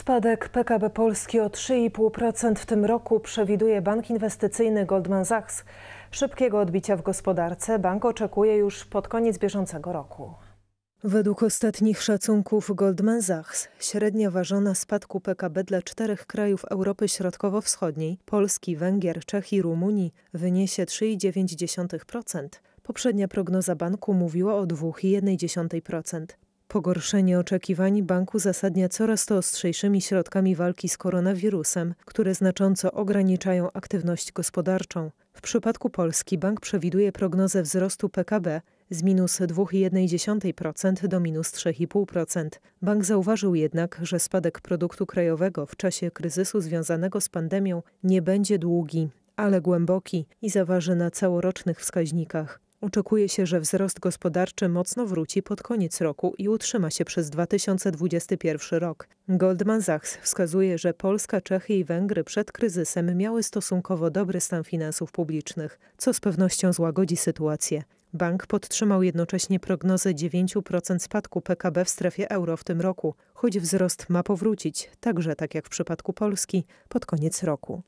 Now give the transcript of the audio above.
Spadek PKB Polski o 3,5% w tym roku przewiduje bank inwestycyjny Goldman Sachs. Szybkiego odbicia w gospodarce bank oczekuje już pod koniec bieżącego roku. Według ostatnich szacunków Goldman Sachs średnia ważona spadku PKB dla czterech krajów Europy Środkowo-Wschodniej Polski, Węgier, Czech i Rumunii wyniesie 3,9%. Poprzednia prognoza banku mówiła o 2,1%. Pogorszenie oczekiwań banku zasadnia coraz to ostrzejszymi środkami walki z koronawirusem, które znacząco ograniczają aktywność gospodarczą. W przypadku Polski bank przewiduje prognozę wzrostu PKB z minus 2,1% do minus 3,5%. Bank zauważył jednak, że spadek produktu krajowego w czasie kryzysu związanego z pandemią nie będzie długi, ale głęboki i zaważy na całorocznych wskaźnikach. Oczekuje się, że wzrost gospodarczy mocno wróci pod koniec roku i utrzyma się przez 2021 rok. Goldman Sachs wskazuje, że Polska, Czechy i Węgry przed kryzysem miały stosunkowo dobry stan finansów publicznych, co z pewnością złagodzi sytuację. Bank podtrzymał jednocześnie prognozę 9% spadku PKB w strefie euro w tym roku, choć wzrost ma powrócić, także tak jak w przypadku Polski, pod koniec roku.